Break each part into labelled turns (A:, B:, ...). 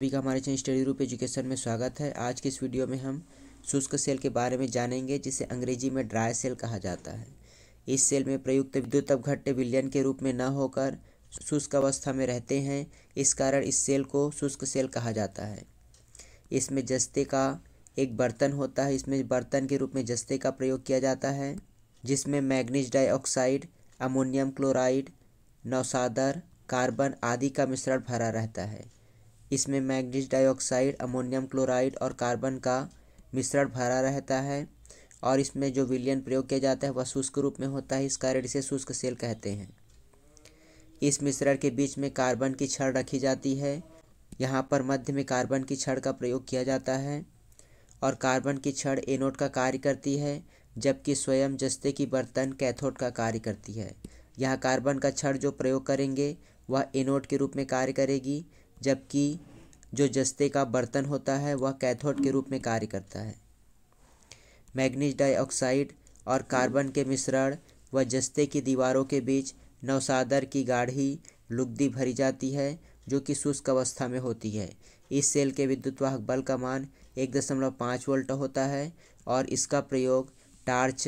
A: सभी का हमारे चैनल स्टडी रूप एजुकेशन में स्वागत है आज के इस वीडियो में हम शुष्क सेल के बारे में जानेंगे जिसे अंग्रेजी में ड्राई सेल कहा जाता है इस सेल में प्रयुक्त विद्युत अपघट्य विलयन के रूप में न होकर शुष्क अवस्था में रहते हैं इस कारण इस सेल को शुष्क सेल कहा जाता है इसमें जस्ते का एक बर्तन होता है इसमें बर्तन के रूप में जस्ते का प्रयोग किया जाता है जिसमें मैग्नीज डाइऑक्साइड अमोनियम क्लोराइड नौसादर कार्बन आदि का मिश्रण भरा रहता है इसमें मैग्नीज डाइऑक्साइड अमोनियम क्लोराइड और कार्बन का मिश्रण भरा रहता है और इसमें जो विलियन प्रयोग किया जाता है वह शुष्क रूप में होता है इस कारण इसे शुष्क सेल कहते हैं इस मिश्रण के बीच में कार्बन की छड़ रखी जाती है यहाँ पर मध्य में कार्बन की छड़ का प्रयोग किया जाता है और कार्बन की छड़ एनोड का कार्य करती है जबकि स्वयं जस्ते की बर्तन कैथोड का कार्य करती है यहाँ कार्बन का छड़ जो प्रयोग करेंगे वह एनोड के रूप में कार्य करेगी जबकि जो जस्ते का बर्तन होता है वह कैथोड के रूप में कार्य करता है मैग्नीज डाइऑक्साइड और कार्बन के मिश्रण व जस्ते की दीवारों के बीच नवसादर की गाढ़ी लुगदी भरी जाती है जो कि शुष्क अवस्था में होती है इस सेल के विद्युतवाहक बल का मान एक दशमलव पाँच वोल्ट होता है और इसका प्रयोग टार्च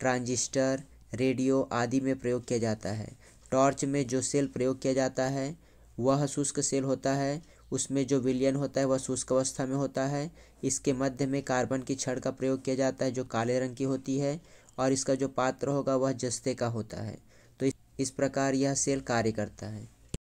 A: ट्रांजिस्टर रेडियो आदि में प्रयोग किया जाता है टॉर्च में जो सेल प्रयोग किया जाता है वह शुष्क सेल होता है उसमें जो विलियन होता है वह शुष्क अवस्था में होता है इसके मध्य में कार्बन की छड़ का प्रयोग किया जाता है जो काले रंग की होती है और इसका जो पात्र होगा वह जस्ते का होता है तो इस प्रकार यह सेल कार्य करता है